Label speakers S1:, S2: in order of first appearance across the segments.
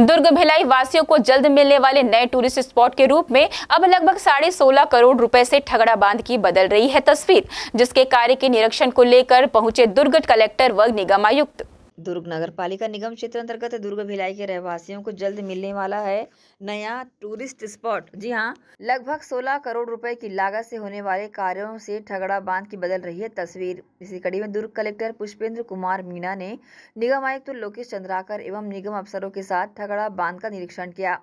S1: दुर्ग भिलाई वासियों को जल्द मिलने वाले नए टूरिस्ट स्पॉट के रूप में अब लगभग साढ़े सोलह करोड़ रुपए से ठगड़ा बांध की बदल रही है तस्वीर जिसके कार्य के निरीक्षण को लेकर पहुंचे दुर्ग कलेक्टर
S2: व निगम आयुक्त दुर्ग नगर पालिका निगम क्षेत्र अंतर्गत दुर्ग भिलाई के रहवासियों को जल्द मिलने वाला है नया टूरिस्ट स्पॉट जी हाँ लगभग 16 करोड़ रुपए की लागत से होने वाले कार्यों से ठगड़ा बांध की बदल रही है तस्वीर इसी कड़ी में दुर्ग कलेक्टर पुष्पेंद्र कुमार मीणा ने निगम आयुक्त तो लोकेश चंद्राकर एवं निगम अफसरों के साथ ठगड़ा बांध का निरीक्षण किया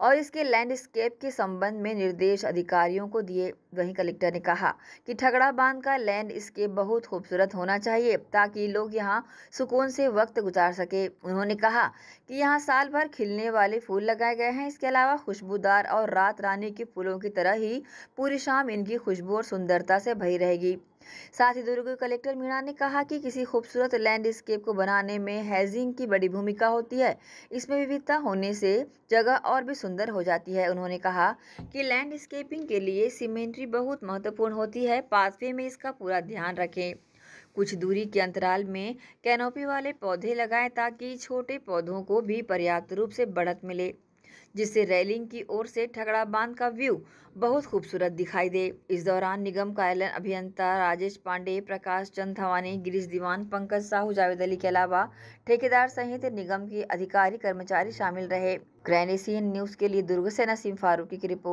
S2: और इसके लैंडस्केप के संबंध में निर्देश अधिकारियों को दिए वहीं कलेक्टर ने कहा कि ठगड़ा बांध का लैंडस्केप बहुत खूबसूरत होना चाहिए ताकि लोग यहां सुकून से वक्त गुजार सके उन्होंने कहा कि यहां साल भर खिलने वाले फूल लगाए गए हैं इसके अलावा खुशबूदार और रात रानी के फूलों की तरह ही पूरी शाम इनकी खुशबू और सुंदरता से भरी रहेगी साथ ही दुर्ग कलेक्टर मीणा ने कहा कि किसी खूबसूरत लैंडस्केप को बनाने में हैजिंग की बड़ी भूमिका होती है इसमें विविधता होने से जगह और भी सुंदर हो जाती है उन्होंने कहा कि लैंडस्केपिंग के लिए सीमेंट्री बहुत महत्वपूर्ण होती है पाथवे में इसका पूरा ध्यान रखें कुछ दूरी के अंतराल में कैनोपी वाले पौधे लगाएं ताकि छोटे पौधों को भी पर्याप्त रूप से बढ़त मिले जिससे रेलिंग की ओर से ठगड़ा बांध का व्यू बहुत खूबसूरत दिखाई दे इस दौरान निगम कार्यालय अभियंता राजेश पांडे प्रकाश चंद थवानी गिरीश दीवान पंकज साहू जावेद अली के अलावा ठेकेदार सहित निगम के अधिकारी कर्मचारी शामिल रहे क्रैनेसियन न्यूज के लिए दुर्ग से नसीम फारूकी की रिपोर्ट